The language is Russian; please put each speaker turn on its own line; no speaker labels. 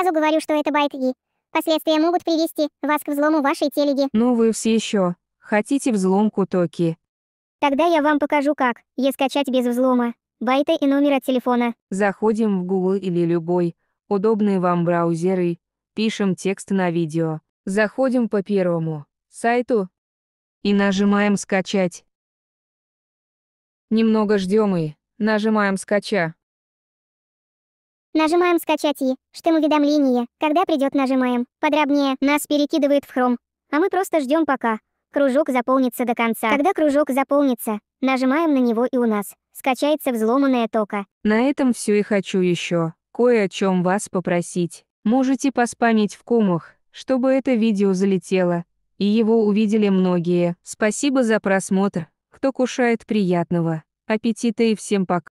Сразу говорю, что это байт-ги. Последствия могут привести вас к взлому вашей телеги. Ну вы все еще хотите взломку токи? Тогда я вам покажу как, е скачать без взлома,
байта и номера телефона. Заходим в Google или любой удобный вам браузер и пишем текст на видео. Заходим по первому сайту и нажимаем «Скачать». Немного ждем и нажимаем «Скача».
Нажимаем «Скачать и», уведомления, когда придет нажимаем. Подробнее нас перекидывает в хром. А мы просто ждем пока. Кружок заполнится до конца. Когда кружок заполнится, нажимаем на него и у нас. Скачается взломанная тока.
На этом все и хочу еще кое о чем вас попросить. Можете поспамить в комах, чтобы это видео залетело, и его увидели многие. Спасибо за просмотр. Кто кушает приятного. Аппетита и всем
пока.